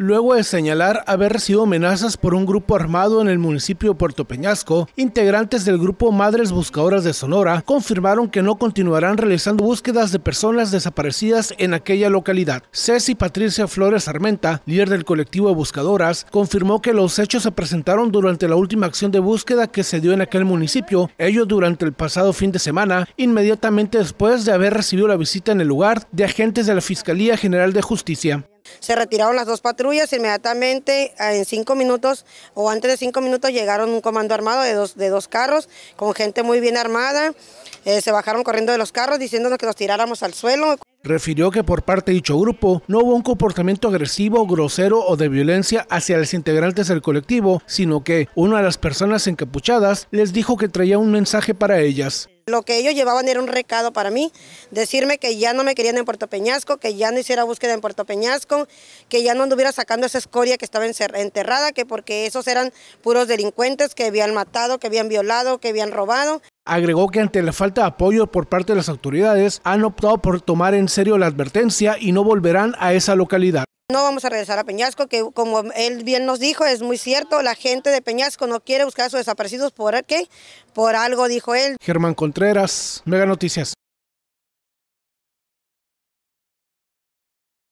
Luego de señalar haber recibido amenazas por un grupo armado en el municipio de Puerto Peñasco, integrantes del grupo Madres Buscadoras de Sonora confirmaron que no continuarán realizando búsquedas de personas desaparecidas en aquella localidad. Ceci Patricia Flores Armenta, líder del colectivo de buscadoras, confirmó que los hechos se presentaron durante la última acción de búsqueda que se dio en aquel municipio, ello durante el pasado fin de semana, inmediatamente después de haber recibido la visita en el lugar de agentes de la Fiscalía General de Justicia. Se retiraron las dos patrullas, inmediatamente eh, en cinco minutos o antes de cinco minutos llegaron un comando armado de dos, de dos carros con gente muy bien armada. Eh, se bajaron corriendo de los carros diciéndonos que nos tiráramos al suelo. Refirió que por parte de dicho grupo no hubo un comportamiento agresivo, grosero o de violencia hacia los integrantes del colectivo, sino que una de las personas encapuchadas les dijo que traía un mensaje para ellas. Lo que ellos llevaban era un recado para mí, decirme que ya no me querían en Puerto Peñasco, que ya no hiciera búsqueda en Puerto Peñasco, que ya no anduviera sacando esa escoria que estaba enterrada, que porque esos eran puros delincuentes que habían matado, que habían violado, que habían robado. Agregó que ante la falta de apoyo por parte de las autoridades han optado por tomar en serio la advertencia y no volverán a esa localidad. No vamos a regresar a Peñasco, que como él bien nos dijo, es muy cierto, la gente de Peñasco no quiere buscar a sus desaparecidos, ¿por qué? Por algo dijo él. Germán Contreras, Mega Noticias.